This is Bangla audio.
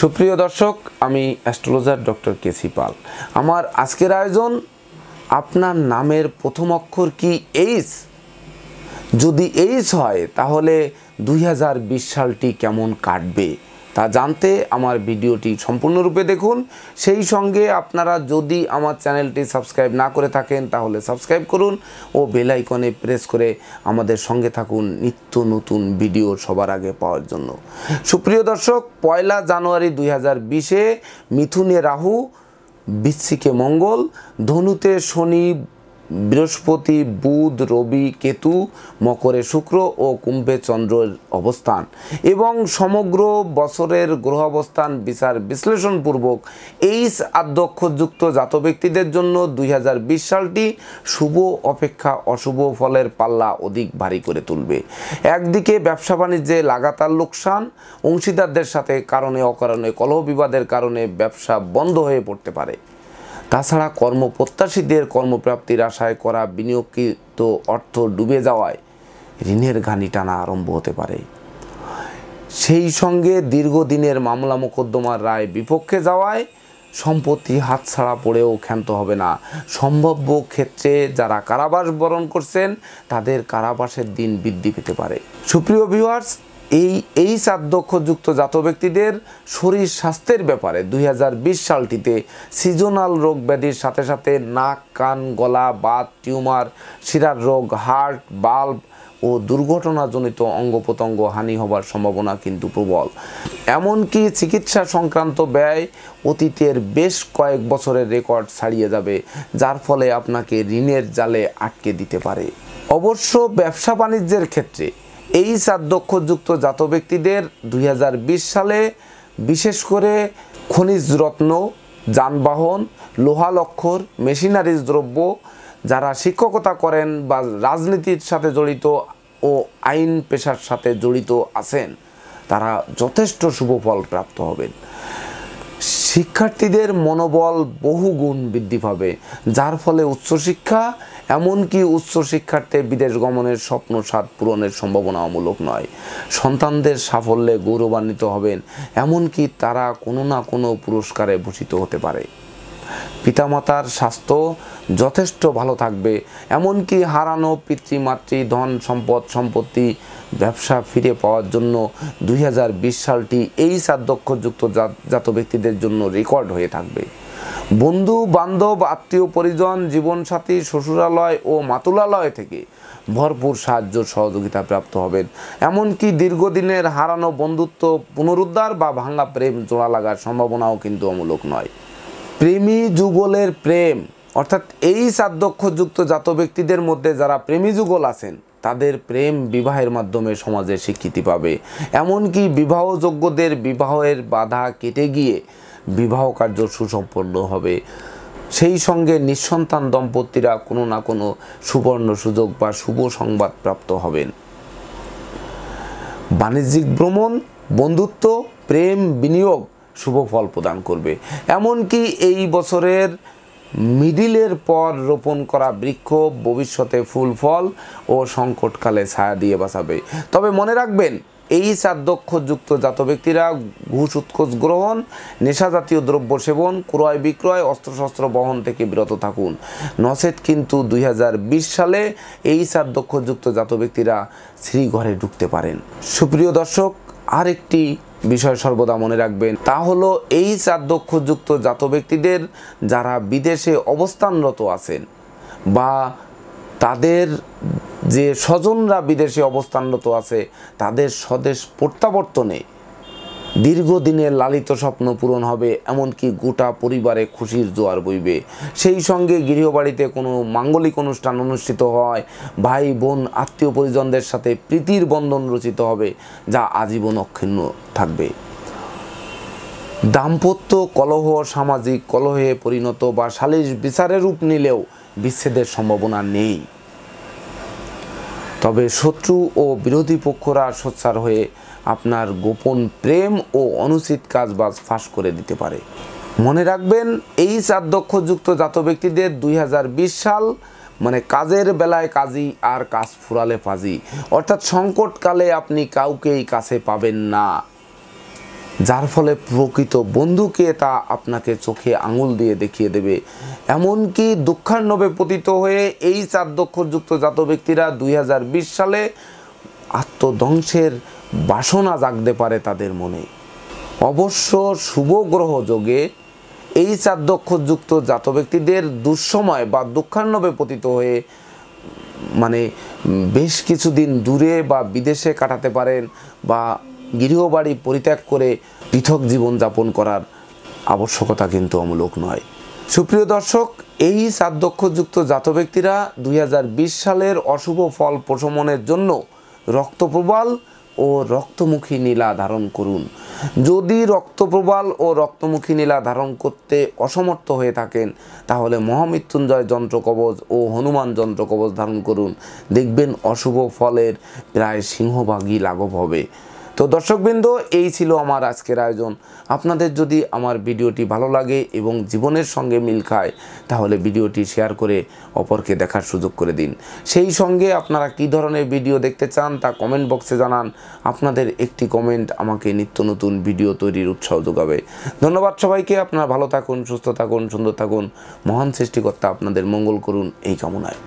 সুপ্রিয় দর্শক আমি অ্যাস্ট্রোলজার ডক্টর কেসি পাল আমার আজকের আয়োজন আপনার নামের প্রথম অক্ষর কি এইচ যদি এইচ হয় তাহলে দুই সালটি কেমন কাটবে তা জানতে আমার ভিডিওটি সম্পূর্ণরূপে দেখুন সেই সঙ্গে আপনারা যদি আমার চ্যানেলটি সাবস্ক্রাইব না করে থাকেন তাহলে সাবস্ক্রাইব করুন ও বেল আইকনে প্রেস করে আমাদের সঙ্গে থাকুন নিত্য নতুন ভিডিও সবার আগে পাওয়ার জন্য সুপ্রিয় দর্শক পয়লা জানুয়ারি দুই হাজার বিশে মিথুনে রাহু বিশ্বিকে মঙ্গল ধনুতে শনি বৃহস্পতি বুধ রবি কেতু মকরে শুক্র ও কুম্ভে চন্দ্রের অবস্থান এবং সমগ্র বছরের গ্রহ অবস্থান বিচার বিশ্লেষণপূর্বক এই আধ্যক্ষযুক্ত জাত ব্যক্তিদের জন্য দুই সালটি শুভ অপেক্ষা অশুভ ফলের পাল্লা অধিক ভারী করে তুলবে একদিকে ব্যবসা বাণিজ্যে লাগাতার লোকসান অংশীদারদের সাথে কারণে অকারণে কলহ বিবাদের কারণে ব্যবসা বন্ধ হয়ে পড়তে পারে তাছাড়া কর্মপ্রত্যাশীদের কর্মপ্রাপ্তির আশায় করা বিনিয়োগকৃত অর্থ ডুবে যাওয়ায় ঋণের ঘানি টানা আরম্ভ হতে পারে সেই সঙ্গে দীর্ঘদিনের মামলা মোকদ্দমার রায় বিপক্ষে যাওয়ায় সম্পত্তি হাতছাড়া পড়েও ক্ষান্ত হবে না সম্ভাব্য ক্ষেত্রে যারা কারাবাস বরণ করছেন তাদের কারাবাসের দিন বৃদ্ধি পেতে পারে সুপ্রিয় ভিউয়ার্স এই এই সাধ্যক্ষযুক্ত জাত ব্যক্তিদের শরীর স্বাস্থ্যের ব্যাপারে দুই সালটিতে সিজনাল রোগ ব্যাধির সাথে সাথে নাক কান গলা বাত টিউমার শিরার রোগ হার্ট বাল্ব ও দুর্ঘটনাজনিত অঙ্গ প্রত্যঙ্গ হানি হবার সম্ভাবনা কিন্তু প্রবল এমনকি চিকিৎসা সংক্রান্ত ব্যয় অতীতের বেশ কয়েক বছরের রেকর্ড ছাড়িয়ে যাবে যার ফলে আপনাকে ঋণের জালে আটকে দিতে পারে অবশ্য ব্যবসা বাণিজ্যের ক্ষেত্রে এই চার দক্ষযুক্ত জাত ব্যক্তিদের দুই সালে বিশেষ করে খনিজ রত্ন যানবাহন লোহা লক্ষর মেশিনারিজ দ্রব্য যারা শিক্ষকতা করেন বা রাজনীতির সাথে জড়িত ও আইন পেশার সাথে জড়িত আছেন তারা যথেষ্ট শুভ ফল প্রাপ্ত হবেন শিক্ষার্থীদের মনোবল বহুগুণ বৃদ্ধি পাবে যার ফলে উচ্চশিক্ষা এমনকি উচ্চ শিক্ষার্থে বিদেশ গমনের স্বপ্ন সাত পূরণের সম্ভাবনামূলক নয় সন্তানদের সাফল্যে গৌরবান্বিত হবেন এমনকি তারা কোনো না কোনো পুরস্কারে ভূষিত হতে পারে পিতামাতার স্বাস্থ্য যথেষ্ট ভালো থাকবে এমনকি হারানো পিতৃমাতৃ ধন সম্পদ সম্পত্তি ব্যবসা ফিরে পাওয়ার জন্য দুই সালটি এই সাধ্যক্ষযুক্ত জাত ব্যক্তিদের জন্য রেকর্ড হয়ে থাকবে বন্ধু বান্ধব আত্মীয় পরিজন জীবনসাথী শ্বশুরালয় ও মাতুলালয় থেকে ভরপুর সাহায্য সহযোগিতা প্রাপ্ত হবেন এমনকি দীর্ঘদিনের হারানো বন্ধুত্ব পুনরুদ্ধার বা ভাঙা প্রেম জোড়া লাগার সম্ভাবনাও কিন্তু অমূলক নয় প্রেমী যুগলের প্রেম অর্থাৎ এই সাধ্যক্ষযুক্ত জাত ব্যক্তিদের মধ্যে যারা প্রেমী যুগল আছেন তাদের প্রেম বিবাহের মাধ্যমে সমাজে স্বীকৃতি পাবে এমনকি বিবাহযোগ্যদের বিবাহের বাধা কেটে গিয়ে বিবাহ কার্য সুসম্পন্ন হবে সেই সঙ্গে নিঃসন্তান দম্পতিরা কোনো না কোনো সুবর্ণ সুযোগ বা শুভ সংবাদ প্রাপ্ত হবেন বাণিজ্যিক ভ্রমণ বন্ধুত্ব প্রেম বিনিয়োগ শুভ ফল প্রদান করবে এমনকি এই বছরের মিডিলের পর রোপণ করা বৃক্ষ ভবিষ্যতে ফুল ফল ও সংকটকালে ছায়া দিয়ে বাঁচাবে তবে মনে রাখবেন এই যুক্ত জাত ব্যক্তিরা ঘুষ উৎকোষ গ্রহণ নেশা জাতীয় দ্রব্য সেবন ক্রয় বিক্রয় অস্ত্রশস্ত্র বহন থেকে বিরত থাকুন নসেদ কিন্তু দুই সালে এই যুক্ত জাত ব্যক্তিরা শ্রীঘরে ঢুকতে পারেন সুপ্রিয় দর্শক আরেকটি বিষয় সর্বদা মনে রাখবেন তা হলো এই চার দক্ষযুক্ত জাত ব্যক্তিদের যারা বিদেশে অবস্থানরত আছেন বা তাদের যে স্বজনরা বিদেশে অবস্থানরত আছে তাদের স্বদেশ প্রত্যাবর্তনে দীর্ঘদিনের লালিত স্বপ্ন পূরণ হবে এমনকি গোটা পরিবারে খুশির জোয়ার বইবে সেই সঙ্গে গৃহবাড়িতে কোনো মাঙ্গলিক অনুষ্ঠান অনুষ্ঠিত হয় ভাই বোন আত্মীয় পরিজনদের সাথে প্রীতির বন্ধন রচিত হবে যা আজীবন অক্ষুণ্ণ থাকবে দাম্পত্য কলহ সামাজিক কলহে পরিণত বা সালিশ বিচারের রূপ নিলেও বিচ্ছেদের সম্ভাবনা নেই তবে শত্রু ও বিরোধী পক্ষরা সোচ্চার হয়ে আপনার গোপন প্রেম ও অনুচিত কাজ বাজ ফাঁস করে দিতে পারে মনে রাখবেন এই চার দক্ষযুক্ত জাত ব্যক্তিদের দুই সাল মানে কাজের বেলায় কাজী আর কাজ ফুরালে ফাজি অর্থাৎ সংকটকালে আপনি কাউকেই কাছে পাবেন না যার ফলে প্রকৃত বন্ধুকে তা আপনাকে চোখে আঙুল দিয়ে দেখিয়ে দেবে এমনকি দুঃখান্নবে পতিত হয়ে এই চার দক্ষযুক্ত জাত ব্যক্তিরা দুই সালে আত্মধ্বংসের বাসনা জাগতে পারে তাদের মনে অবশ্য শুভ গ্রহ যোগে এই চার দক্ষযুক্ত জাত ব্যক্তিদের দুঃসময় বা দুঃখান্নবে পতিত হয়ে মানে বেশ কিছুদিন দূরে বা বিদেশে কাটাতে পারেন বা গৃহবাড়ি পরিত্যাগ করে পৃথক জীবনযাপন করার আবশ্যকতা কিন্তু অমূলক নয় সুপ্রিয় দর্শক এই সাধ্যক্ষযুক্ত জাত ব্যক্তিরা দুই সালের অশুভ ফল প্রশমনের জন্য রক্তপ্রবাল ও রক্তমুখী নীলা ধারণ করুন যদি রক্তপ্রবাল ও রক্তমুখী নীলা ধারণ করতে অসমর্থ হয়ে থাকেন তাহলে মহামৃত্যুঞ্জয় যন্ত্র কবচ ও হনুমান যন্ত্র কবচ ধারণ করুন দেখবেন অশুভ ফলের প্রায় সিংহভাগই লাঘব হবে তো দর্শকবৃন্দ এই ছিল আমার আজকের আয়োজন আপনাদের যদি আমার ভিডিওটি ভালো লাগে এবং জীবনের সঙ্গে মিল খায় তাহলে ভিডিওটি শেয়ার করে অপরকে দেখার সুযোগ করে দিন সেই সঙ্গে আপনারা কি ধরনের ভিডিও দেখতে চান তা কমেন্ট বক্সে জানান আপনাদের একটি কমেন্ট আমাকে নিত্য নতুন ভিডিও তৈরির উৎসাহ যোগাবে ধন্যবাদ সবাইকে আপনারা ভালো থাকুন সুস্থ থাকুন সুন্দর থাকুন মহান সৃষ্টিকর্তা আপনাদের মঙ্গল করুন এই কামনায়